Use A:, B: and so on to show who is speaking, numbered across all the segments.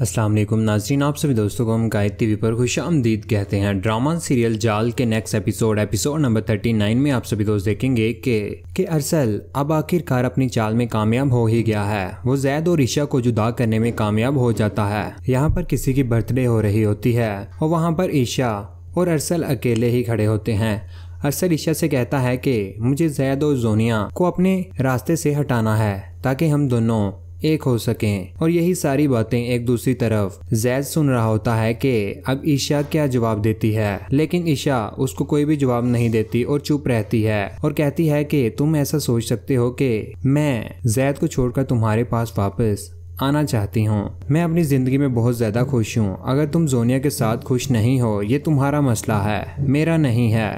A: असलम नाजरीन आप सभी दोस्तों को हम टी वी पर खुश आमदीद कहते हैं ड्रामा सीरियल जाल के नेक्स्ट एपिसोड एपिसोड नंबर 39 में आप सभी दोस्त देखेंगे कि कि अरसल अब आखिरकार अपनी चाल में कामयाब हो ही गया है वो जैद और ईशा को जुदा करने में कामयाब हो जाता है यहाँ पर किसी की बर्थडे हो रही होती है और वहाँ पर ईशा और अरसल अकेले ही खड़े होते हैं अरसल ईशा से कहता है कि मुझे जैद और जोनिया को अपने रास्ते से हटाना है ताकि हम दोनों एक हो सकें और यही सारी बातें एक दूसरी तरफ जैद सुन रहा होता है कि अब ईशा क्या जवाब देती है लेकिन ईशा उसको कोई भी जवाब नहीं देती और चुप रहती है और कहती है कि तुम ऐसा सोच सकते हो कि मैं जैद को छोड़कर तुम्हारे पास वापस आना चाहती हूँ मैं अपनी ज़िंदगी में बहुत ज़्यादा खुश हूँ अगर तुम जोनिया के साथ खुश नहीं हो ये तुम्हारा मसला है मेरा नहीं है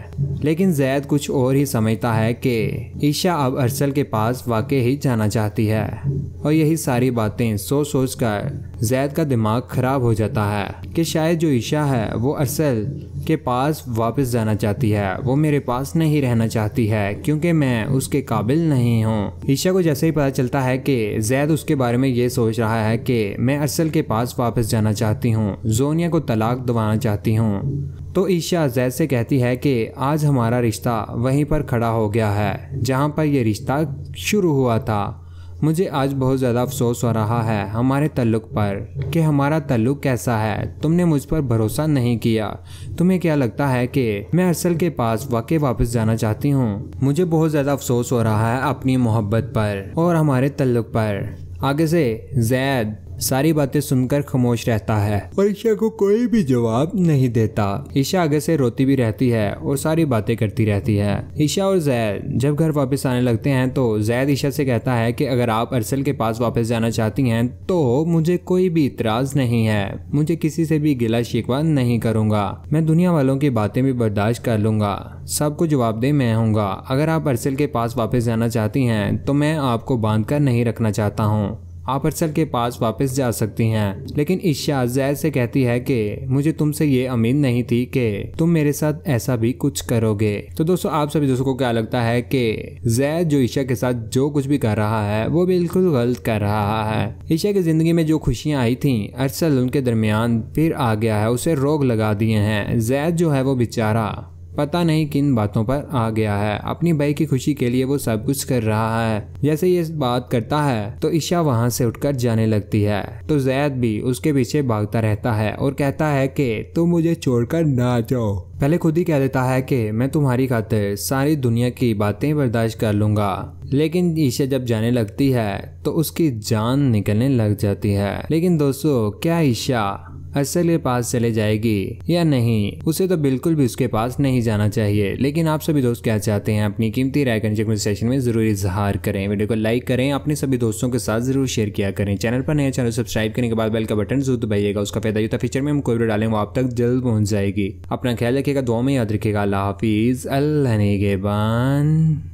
A: लेकिन जैद कुछ और ही समझता है कि ईशा अब अरसल के पास वाकई ही जाना चाहती है और यही सारी बातें सोच सोच कर जैद का दिमाग खराब हो जाता है कि शायद जो ईशा है वो अरसल के पास वापस जाना चाहती है वो मेरे पास नहीं रहना चाहती है क्योंकि मैं उसके काबिल नहीं हूँ ईशा को जैसे ही पता चलता है कि जैद उसके बारे में ये सोच रहा है कि मैं अरसल के पास वापस जाना चाहती हूँ जोनिया को तलाक दवाना चाहती हूँ तो ईशा जैद से कहती है कि आज हमारा रिश्ता वहीं पर खड़ा हो गया है जहाँ पर यह रिश्ता शुरू हुआ था मुझे आज बहुत ज़्यादा अफसोस हो रहा है हमारे तल्लुक पर कि हमारा तल्लुक कैसा है तुमने मुझ पर भरोसा नहीं किया तुम्हें क्या लगता है कि मैं अरसल के पास वाकई वापस जाना चाहती हूँ मुझे बहुत ज़्यादा अफसोस हो रहा है अपनी मोहब्बत पर और हमारे तल्लुक पर आगे से जैद सारी बातें सुनकर खामोश रहता है और ईशा को कोई भी जवाब नहीं देता ईशा आगे से रोती भी रहती है और सारी बातें करती रहती है ईशा और जैद जब घर वापस आने लगते हैं तो जैद ईशा से कहता है कि अगर आप अरसल के पास वापस जाना चाहती हैं तो मुझे कोई भी इतराज नहीं है मुझे किसी से भी गिला शिकवा नहीं करूंगा मैं दुनिया वालों की बातें भी बर्दाश्त कर लूंगा सबको जवाब दे मैं हूँ अगर आप अरसल के पास वापस जाना चाहती हैं तो मैं आपको बांध कर नहीं रखना चाहता हूँ आपर्सल के पास वापस जा सकती हैं लेकिन ईशा जैद से कहती है कि मुझे तुमसे ये उम्मीद नहीं थी कि तुम मेरे साथ ऐसा भी कुछ करोगे तो दोस्तों आप सभी दोस्तों को क्या लगता है कि जैद जो ईशा के साथ जो कुछ भी कर रहा है वो बिल्कुल गलत कर रहा है ईशा की जिंदगी में जो खुशियां आई थी अरसल उनके दरमियान फिर आ गया है उसे रोग लगा दिए हैं जैद जो है वो बेचारा पता नहीं किन बातों पर आ गया है अपनी भाई की खुशी के लिए वो सब कुछ कर रहा है जैसे ये बात करता है तो ईशा वहाँ से उठकर जाने लगती है तो जैद भी उसके पीछे भागता रहता है और कहता है कि तुम मुझे छोड़कर ना जाओ पहले खुद ही कह देता है कि मैं तुम्हारी खातिर सारी दुनिया की बातें बर्दाश्त कर लूंगा लेकिन ईशा जब जाने लगती है तो उसकी जान निकलने लग जाती है लेकिन दोस्तों क्या ईशा असल के पास चले जाएगी या नहीं उसे तो बिल्कुल भी उसके पास नहीं जाना चाहिए लेकिन आप सभी दोस्त क्या चाहते हैं अपनी कीमती राय कमेंट सेशन में जरूर इजहार करें वीडियो को लाइक करें अपने सभी दोस्तों के साथ जरूर शेयर किया करें चैनल पर नया चैनल सब्सक्राइब करने के बाद बेल का बटन जरूर दबाइएगा उसका फायदा होता फीचर में हम कोई भी डालें वो आप तक जल्द पहुंच जाएगी अपना ख्याल रखिएगा दो में याद रखेगा अल्लाह हाफिज अल्लाह ने